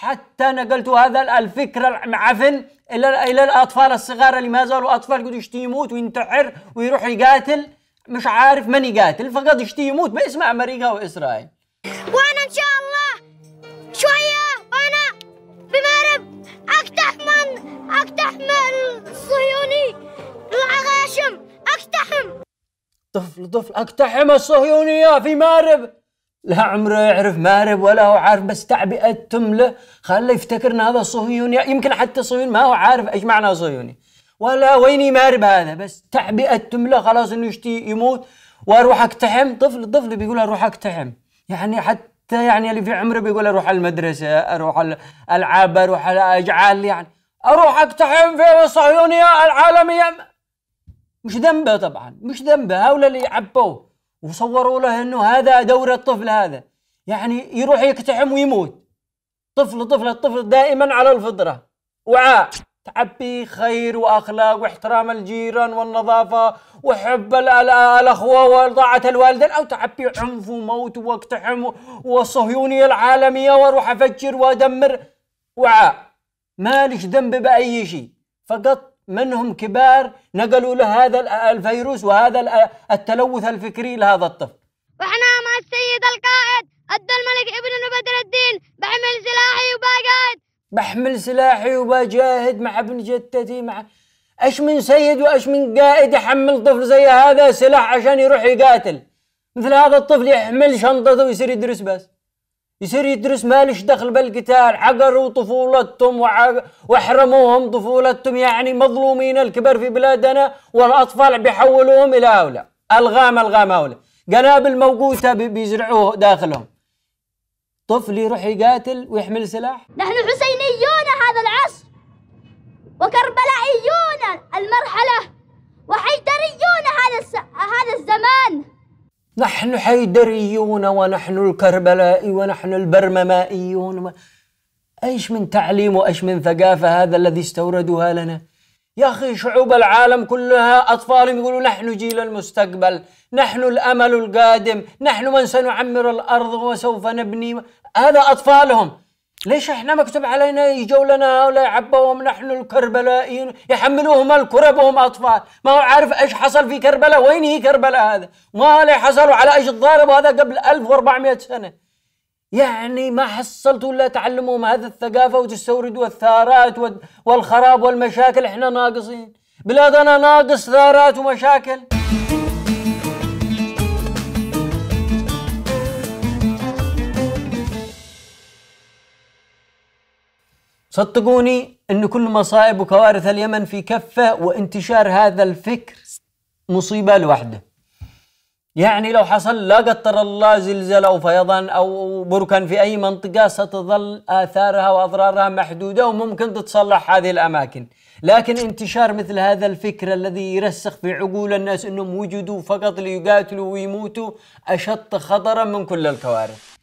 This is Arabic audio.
حتى نقلت هذا الفكر العفن الى الى الاطفال الصغار اللي ما زالوا اطفال قد يشتي يموت وينتحر ويروح يقاتل مش عارف من يقاتل فقد يشتي يموت باسم امريكا واسرائيل وانا ان شاء الله شويه وانا بمارب اكتح من اكتح من الصهيوني العغاشم اقتحم طفل طفل اقتحم الصهيونيه في مارب لا عمره يعرف مارب ولا هو عارف بس تعبئة تملة خلى يفتكر ان هذا صهيوني يمكن حتى صهيوني ما هو عارف ايش معنى صهيوني ولا ويني مارب هذا بس تعبئة تملة خلاص انه يشتي يموت واروح اقتحم طفل طفل بيقول اروح اقتحم يعني حتى يعني اللي في عمره بيقول اروح على المدرسة اروح الالعاب اروح اجعل يعني اروح اقتحم في الصهيونية العالمية مش ذنبه طبعا مش ذنبه هؤلاء اللي عبوه وصوروا له انه هذا دور الطفل هذا يعني يروح يكتحم ويموت طفل طفل الطفل دائما على الفطره وعاء تعبي خير واخلاق واحترام الجيران والنظافه وحب الاخوه وطاعه الوالدين او تعبي عنف وموت واقتحم والصهيونيه العالميه واروح افجر وادمر وعاء مالش ذنب باي شيء فقط منهم كبار نقلوا له هذا الفيروس وهذا التلوث الفكري لهذا الطفل واحنا مع السيد القائد عبد الملك ابن بدر الدين بحمل سلاحي وبقاعد بحمل سلاحي وبجاهد مع ابن جدتي مع ايش من سيد وايش من قائد يحمل طفل زي هذا سلاح عشان يروح يقاتل مثل هذا الطفل يحمل شنطته ويصير يدرس بس يصير يدرس مالش دخل بالقتال عقروا طفولتهم وحرموهم طفولتهم يعني مظلومين الكبر في بلادنا والأطفال بيحولوهم إلى هؤلاء ألغام ألغام هؤلاء قنابل موقوتة بيزرعوه داخلهم طفل يروح يقاتل ويحمل سلاح نحن حسينيون هذا العصر وكربلائيون المرحلة نحن حيدريون ونحن الكربلاء ونحن البرممائيون و... ايش من تعليم وايش من ثقافه هذا الذي استوردوها لنا يا اخي شعوب العالم كلها اطفالهم يقولوا نحن جيل المستقبل نحن الامل القادم نحن من سنعمر الارض وسوف نبني هذا اطفالهم ليش احنا مكتوب علينا يجوا لنا هؤلاء عبوهم نحن الكربلائيين يحملوهم الكرة وهم اطفال ما هو عارف ايش حصل في كربلاء وين هي كربلاء هذا ما اللي حصلوا على ايش الضارب هذا قبل 1400 سنه يعني ما حصلتوا الا تعلمهم هذه الثقافه وتستوردوا الثارات والخراب والمشاكل احنا ناقصين بلادنا ناقص ثارات ومشاكل صدقوني أن كل مصائب وكوارث اليمن في كفة وانتشار هذا الفكر مصيبة لوحده يعني لو حصل لا قدر الله زلزال أو فيضان أو بركان في أي منطقة ستظل آثارها وأضرارها محدودة وممكن تتصلح هذه الأماكن لكن انتشار مثل هذا الفكر الذي يرسخ في عقول الناس أنهم وجدوا فقط ليقاتلوا ويموتوا أشد خطرا من كل الكوارث